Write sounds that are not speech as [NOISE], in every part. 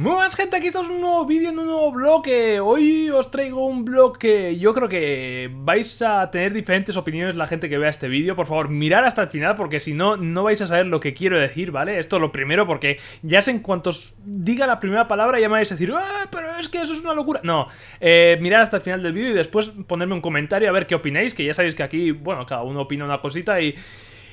Muy buenas gente, aquí estamos en un nuevo vídeo, en un nuevo bloque Hoy os traigo un bloque que yo creo que vais a tener diferentes opiniones la gente que vea este vídeo Por favor, mirad hasta el final porque si no, no vais a saber lo que quiero decir, ¿vale? Esto es lo primero porque ya sé en cuanto os diga la primera palabra ya me vais a decir ¡Ah, pero es que eso es una locura! No, eh, mirad hasta el final del vídeo y después ponerme un comentario a ver qué opináis Que ya sabéis que aquí, bueno, cada uno opina una cosita y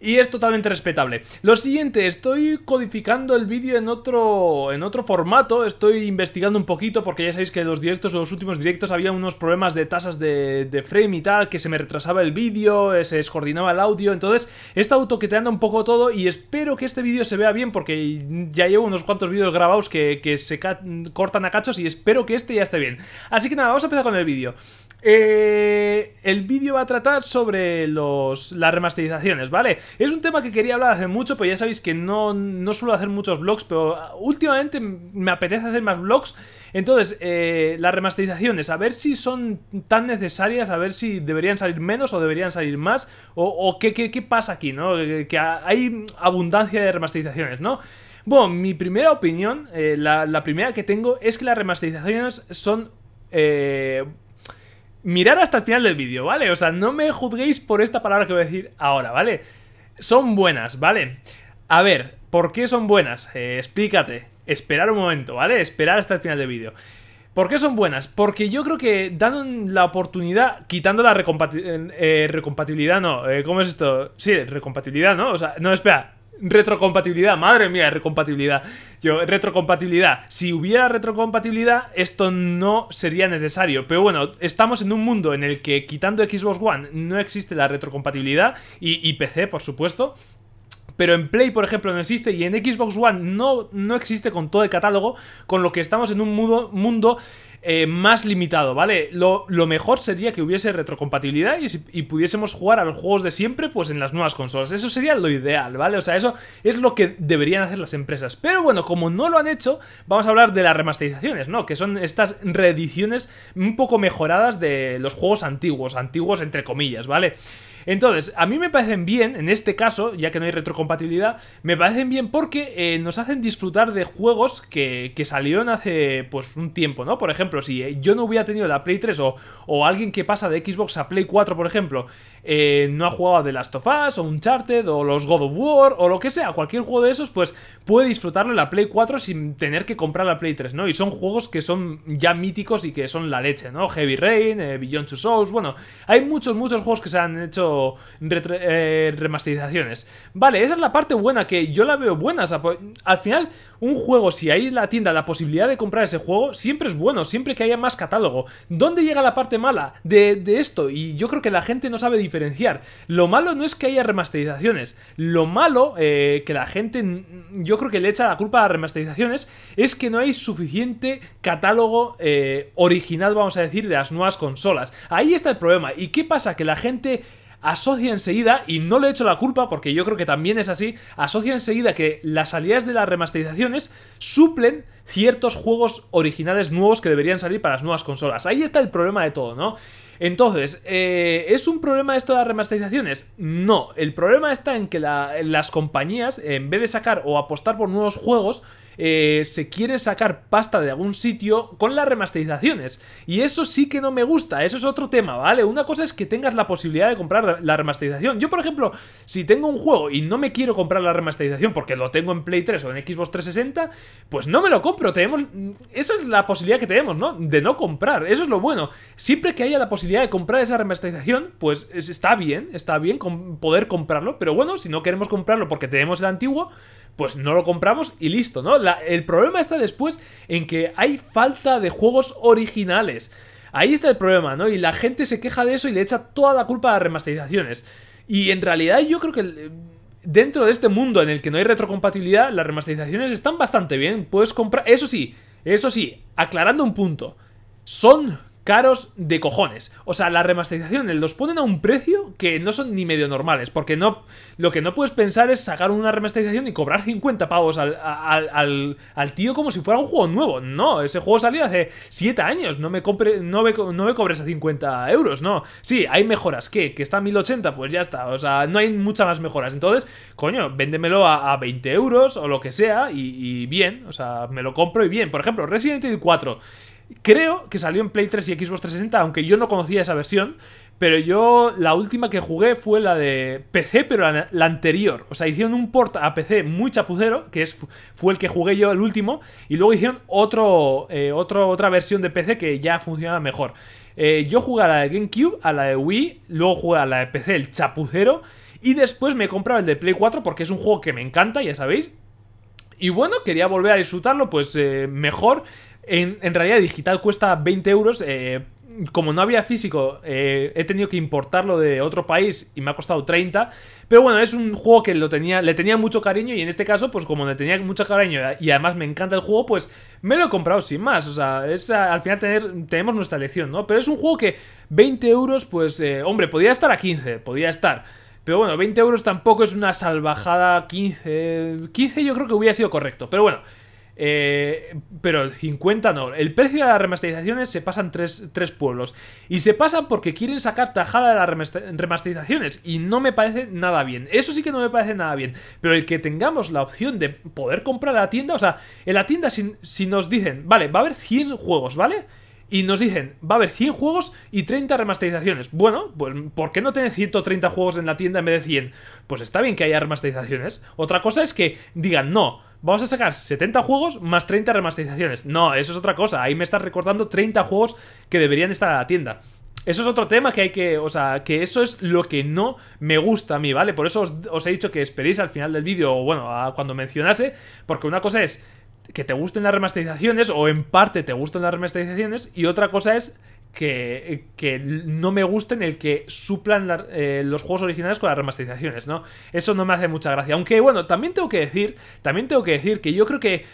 y es totalmente respetable. Lo siguiente, estoy codificando el vídeo en otro, en otro formato, estoy investigando un poquito porque ya sabéis que los directos los últimos directos había unos problemas de tasas de, frame y tal, que se me retrasaba el vídeo, eh, se descoordinaba el audio, entonces está autoqueteando un poco todo y espero que este vídeo se vea bien porque ya llevo unos cuantos vídeos grabados que se cortan a cachos y espero que este ya esté bien. Así que nada, vamos a empezar con el vídeo. Eh, el vídeo va a tratar sobre las remasterizaciones, ¿vale? Es un tema que quería hablar hace mucho, pero ya sabéis que no, suelo hacer muchos vlogs, pero ah, últimamente me apetece hacer más vlogs. Entonces, eh, las remasterizaciones, a ver si son tan necesarias, a ver si deberían salir menos o deberían salir más, o, qué, pasa aquí, ¿no? Que hay abundancia de remasterizaciones, ¿no? Bueno, mi primera opinión, eh, la, primera que tengo, es que las remasterizaciones son eh, mirar hasta el final del vídeo, ¿vale? O sea, no me juzguéis por esta palabra que voy a decir ahora, ¿vale? Son buenas, ¿vale? A ver, ¿por qué son buenas? Eh, explícate. Esperar un momento, ¿vale? Esperar hasta el final del vídeo. ¿Por qué son buenas? Porque yo creo que dan la oportunidad, quitando la eh, recompatibilidad, no, eh, ¿cómo es esto? Sí, recompatibilidad, ¿no? O sea, no, espera, Retrocompatibilidad, madre mía, retrocompatibilidad. Yo, retrocompatibilidad. Si hubiera retrocompatibilidad, esto no sería necesario. Pero bueno, estamos en un mundo en el que quitando Xbox One no existe la retrocompatibilidad y, y PC, por supuesto pero en Play, por ejemplo, no existe y en Xbox One no, no existe con todo el catálogo, con lo que estamos en un mundo, eh, más limitado, ¿vale? Lo, mejor sería que hubiese retrocompatibilidad y, y, pudiésemos jugar a los juegos de siempre, pues en las nuevas consolas. Eso sería lo ideal, ¿vale? O sea, eso es lo que deberían hacer las empresas. Pero bueno, como no lo han hecho, vamos a hablar de las remasterizaciones, ¿no? Que son estas reediciones un poco mejoradas de los juegos antiguos, antiguos entre comillas, ¿vale? Entonces, a mí me parecen bien, en este caso, ya que no hay retrocompatibilidad, me parecen bien porque eh, nos hacen disfrutar de juegos que, salieron hace pues un tiempo, ¿no? Por ejemplo, si eh, yo no hubiera tenido la Play 3 o, alguien que pasa de Xbox a Play 4, por ejemplo, eh, no ha jugado a The Last of Us o Uncharted o los God of War o lo que sea, cualquier juego de esos, pues puede disfrutarlo en la Play 4 sin tener que comprar la Play 3, ¿no? Y son juegos que son ya míticos y que son la leche, ¿no? Heavy Rain, Beyond Two Souls, bueno, hay muchos, muchos juegos que se han hecho eh, remasterizaciones. Vale, esa es la parte buena que yo la veo buena. Pues, al final, un juego, si hay en la tienda la posibilidad de comprar ese juego, siempre es bueno, siempre que haya más catálogo. ¿Dónde llega la parte mala de, esto? Y yo creo que la gente no sabe diferenciar. Lo malo no es que haya remasterizaciones. Lo malo, eh, que la gente, yo creo que le echa la culpa a las remasterizaciones, es que no hay suficiente catálogo eh, original, vamos a decir, de las nuevas consolas. Ahí está el problema. ¿Y qué pasa? Que la gente asocia enseguida, y no le he echo la culpa porque yo creo que también es así, asocia enseguida que las salidas de las remasterizaciones suplen ciertos juegos originales nuevos que deberían salir para las nuevas consolas. Ahí está el problema de todo, ¿no? Entonces, eh, ¿es un problema esto de las remasterizaciones? No, el problema está en que las compañías, en vez de sacar o apostar por nuevos juegos, eh, se quiere sacar pasta de algún sitio con las remasterizaciones. Y eso sí que no me gusta, eso es otro tema, ¿vale? Una cosa es que tengas la posibilidad de comprar la remasterización. Yo, por ejemplo, si tengo un juego y no me quiero comprar la remasterización porque lo tengo en Play 3 o en Xbox 360, pues no me lo compro. Tenemos, esa es la posibilidad que tenemos, ¿no? De no comprar, eso es lo bueno. Siempre que haya la posibilidad de comprar esa remasterización, pues está bien, está bien poder comprarlo, pero bueno, si no queremos comprarlo porque tenemos el antiguo, pues no lo compramos y listo, ¿no? el problema está después en que hay falta de juegos originales. Ahí está el problema, ¿no? Y la gente se queja de eso y le echa toda la culpa a las remasterizaciones. Y en realidad yo creo que eh, dentro de este mundo en el que no hay retrocompatibilidad, las remasterizaciones están bastante bien. Puedes comprar... Eso sí, eso sí, aclarando un punto. Son caros de cojones. O sea, las remasterizaciones los ponen a un precio que no son ni medio normales, porque no lo que no puedes pensar es sacar una remasterización y cobrar 50 pavos al, al, tío como si fuera un juego nuevo. No, ese juego salió hace 7 años, no me, compre, no, me, cobres a 50 euros, no. Sí, hay mejoras, ¿qué? Que está a 1080, pues ya está, o sea, no hay muchas más mejoras. Entonces, coño, véndemelo a, a 20 euros o lo que sea y, y bien, o sea, me lo compro y bien. Por ejemplo, Resident Evil 4. Creo que salió en Play 3 y Xbox 360, aunque yo no conocía esa versión. Pero yo la última que jugué fue la de PC, pero la, anterior. O sea, hicieron un port a PC muy chapucero, que es, fue el que jugué yo el último, y luego hicieron otro, eh, otra versión de PC que ya funcionaba mejor. Eh, yo jugué a la de GameCube, a la de Wii, luego jugué a la de PC, el chapucero, y después me compraba el de Play 4 porque es un juego que me encanta, ya sabéis. Y bueno, quería volver a disfrutarlo, pues eh, mejor. En, realidad digital cuesta 20 euros. Eh, como no había físico, eh, he tenido que importarlo de otro país y me ha costado 30. Pero bueno, es un juego que lo tenía, le tenía mucho cariño y en este caso, pues como le tenía mucho cariño y además me encanta el juego, pues me lo he comprado sin más. O sea, es al final tener, tenemos nuestra elección, ¿no? Pero es un juego que 20 euros, pues eh, hombre, podía estar a 15, podía estar. Pero bueno, 20 euros tampoco es una salvajada, 15... 15 yo creo que hubiera sido correcto, pero bueno... Eh, pero el 50 no. El precio de las remasterizaciones se pasan tres, tres pueblos. Y se pasan porque quieren sacar tajada de las remasterizaciones. Y no me parece nada bien. Eso sí que no me parece nada bien. Pero el que tengamos la opción de poder comprar la tienda. O sea, en la tienda si nos dicen, vale, va a haber 100 juegos, ¿vale? y nos dicen, va a haber 100 juegos y 30 remasterizaciones. Bueno, pues ¿por qué no tener 130 juegos en la tienda en vez de 100? Pues está bien que haya remasterizaciones. Otra cosa es que digan, no, vamos a sacar 70 juegos más 30 remasterizaciones. No, eso es otra cosa. Ahí me estás recordando 30 juegos que deberían estar en la tienda. Eso es otro tema que hay que, o sea, que eso es lo que no me gusta a mí, ¿vale? Por eso os, os he dicho que esperéis al final del vídeo, o bueno, a cuando mencionase, porque una cosa es que te gusten las remasterizaciones o en parte te gusten las remasterizaciones y otra cosa es que, que no me gusten el que suplan eh, los juegos originales con las remasterizaciones, ¿no? Eso no me hace mucha gracia. Aunque bueno, también tengo que decir, también tengo que decir que yo creo que...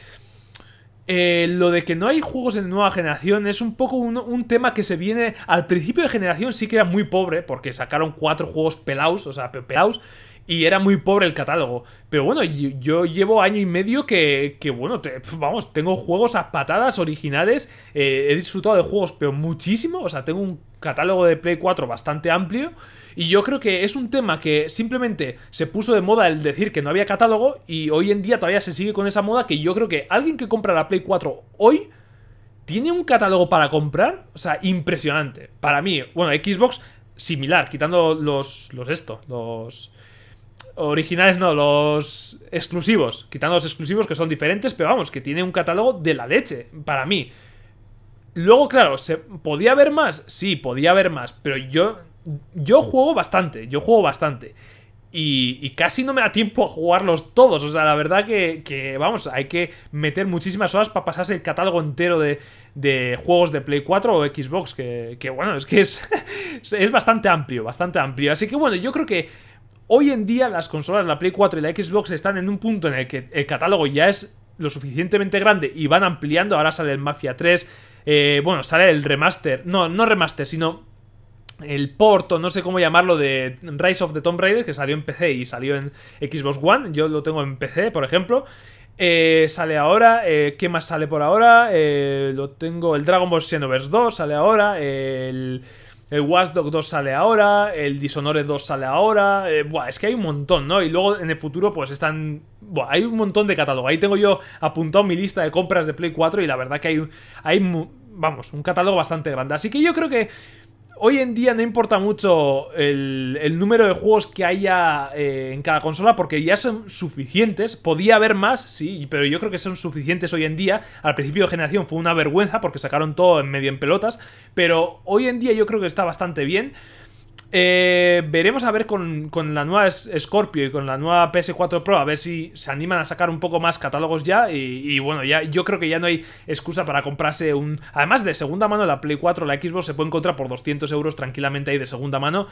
Eh, lo de que no hay juegos en nueva generación es un poco un, un, tema que se viene al principio de generación sí que era muy pobre porque sacaron cuatro juegos pelados, o sea, pelaus y era muy pobre el catálogo. Pero bueno, yo, llevo año y medio que, bueno, vamos, tengo juegos a patadas originales, eh, he disfrutado de juegos, pero muchísimo, o sea, tengo un catálogo de Play 4 bastante amplio. Y yo creo que es un tema que simplemente se puso de moda el decir que no había catálogo y hoy en día todavía se sigue con esa moda que yo creo que alguien que compra la Play 4 hoy tiene un catálogo para comprar, o sea, impresionante. Para mí, bueno, Xbox similar, quitando los, los esto, los originales no, los exclusivos, quitando los exclusivos que son diferentes, pero vamos, que tiene un catálogo de la leche, para mí. Luego, claro, ¿se podía haber más? Sí, podía haber más, pero yo, yo juego bastante, yo juego bastante. Y, casi no me da tiempo a jugarlos todos, o sea, la verdad que, vamos, hay que meter muchísimas horas para pasarse el catálogo entero de, juegos de Play 4 o Xbox, que, que bueno, es que es, [LAUGHS] es bastante amplio, bastante amplio. Así que bueno, yo creo que Hoy en día las consolas, la Play 4 y la Xbox están en un punto en el que el catálogo ya es lo suficientemente grande y van ampliando. Ahora sale el Mafia 3, eh, bueno, sale el remaster, no, no remaster, sino el porto, no sé cómo llamarlo, de Rise of the Tomb Raider, que salió en PC y salió en Xbox One. Yo lo tengo en PC, por ejemplo. Eh, sale ahora, eh, ¿qué más sale por ahora? lo tengo, el Dragon Ball Xenoverse 2 sale ahora, el... El Watchdog 2 sale ahora, el Dishonored 2 sale ahora. Eh, buah, es que hay un montón, ¿no? Y luego en el futuro, pues están. Buah, hay un montón de catálogo. Ahí tengo yo apuntado mi lista de compras de Play 4 y la verdad que hay. hay vamos, un catálogo bastante grande. Así que yo creo que hoy en día no importa mucho el, número de juegos que haya eh, en cada consola porque ya son suficientes. Podía haber más, sí, pero yo creo que son suficientes hoy en día. Al principio de generación fue una vergüenza porque sacaron todo en medio en pelotas, pero hoy en día yo creo que está bastante bien. Eh, veremos a ver con, la nueva Scorpio y con la nueva PS4 Pro, a ver si se animan a sacar un poco más catálogos ya. Y, bueno, ya yo creo que ya no hay excusa para comprarse un. Además, de segunda mano, la Play 4, la Xbox se puede encontrar por 200 euros tranquilamente ahí de segunda mano.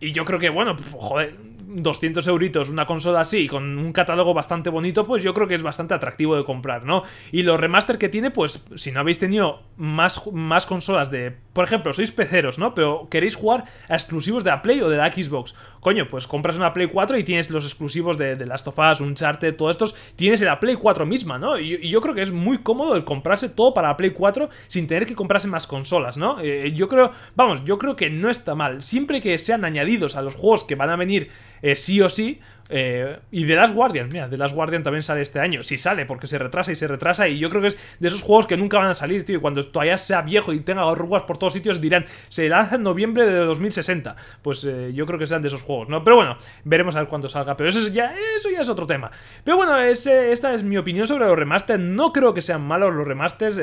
Y yo creo que, bueno, joder, 200 euritos una consola así, con un catálogo bastante bonito, pues yo creo que es bastante atractivo de comprar, ¿no? Y los remaster que tiene, pues si no habéis tenido más, más consolas de por ejemplo, sois peceros, ¿no? Pero queréis jugar a exclusivos de la Play o de la Xbox. Coño, pues compras una Play 4 y tienes los exclusivos de, las Last of Us, Uncharted, todos estos. Tienes la Play 4 misma, ¿no? Y, yo creo que es muy cómodo el comprarse todo para la Play 4 sin tener que comprarse más consolas, ¿no? Eh, eh, yo creo, vamos, yo creo que no está mal. Siempre que sean añadidos a los juegos que van a venir eh, sí o sí, eh, y de Last Guardian, mira, The Last Guardian también sale este año. Si sale, porque se retrasa y se retrasa. Y yo creo que es de esos juegos que nunca van a salir, tío. Y cuando todavía sea viejo y tenga arrugas por todos sitios, dirán, se lanza en noviembre de 2060. Pues eh, yo creo que sean de esos juegos, ¿no? Pero bueno, veremos a ver cuándo salga. Pero eso ya, eso ya es otro tema. Pero bueno, eh, esta es mi opinión sobre los remasters. No creo que sean malos los remasters.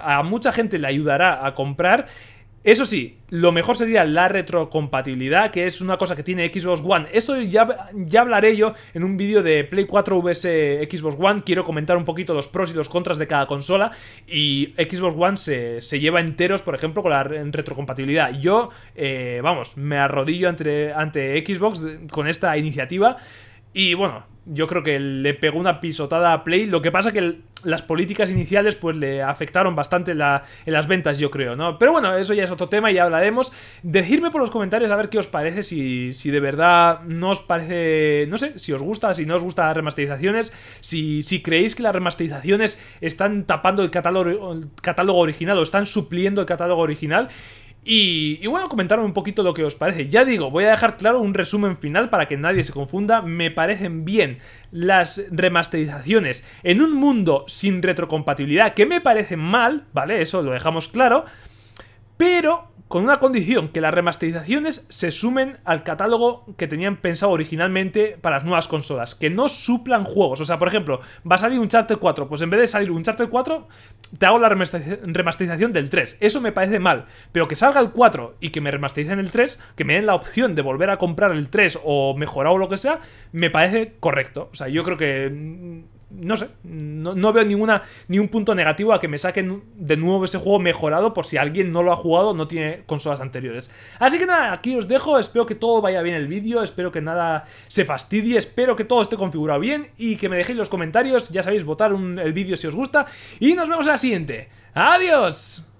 a mucha gente le ayudará a comprar. Eso sí, lo mejor sería la retrocompatibilidad, que es una cosa que tiene Xbox One. Eso ya, ya hablaré yo en un vídeo de Play 4 vs Xbox One. Quiero comentar un poquito los pros y los contras de cada consola. Y Xbox One se, lleva enteros, por ejemplo, con la retrocompatibilidad. Yo, eh, vamos, me arrodillo ante, ante Xbox con esta iniciativa. Y bueno, yo creo que le pegó una pisotada a Play. Lo que pasa que el las políticas iniciales pues le afectaron bastante la, en las ventas, yo creo, ¿no? Pero bueno, eso ya es otro tema y ya hablaremos. Decidme por los comentarios a ver qué os parece, si, si de verdad no os parece, no sé, si os gusta, si no os gusta las remasterizaciones, si, si creéis que las remasterizaciones están tapando el catálogo, el catálogo original o están supliendo el catálogo original. Y, bueno, comentarme un poquito lo que os parece. Ya digo, voy a dejar claro un resumen final para que nadie se confunda. Me parecen bien las remasterizaciones en un mundo sin retrocompatibilidad, que me parece mal, ¿vale? Eso lo dejamos claro. Pero con una condición que las remasterizaciones se sumen al catálogo que tenían pensado originalmente para las nuevas consolas, que no suplan juegos. O sea, por ejemplo, va a salir un Charter 4, pues en vez de salir un Charter 4, te hago la remasterización del 3. Eso me parece mal, pero que salga el 4 y que me remastericen el 3, que me den la opción de volver a comprar el 3 o mejorar o lo que sea, me parece correcto. O sea, yo creo que mm, no sé, no, no veo ninguna, ni un punto negativo a que me saquen de nuevo ese juego mejorado por si alguien no lo ha jugado, no tiene consolas anteriores. Así que nada, aquí os dejo, espero que todo vaya bien el vídeo, espero que nada se fastidie, espero que todo esté configurado bien y que me dejéis los comentarios, ya sabéis, votar el vídeo si os gusta y nos vemos en la siguiente. ¡Adiós!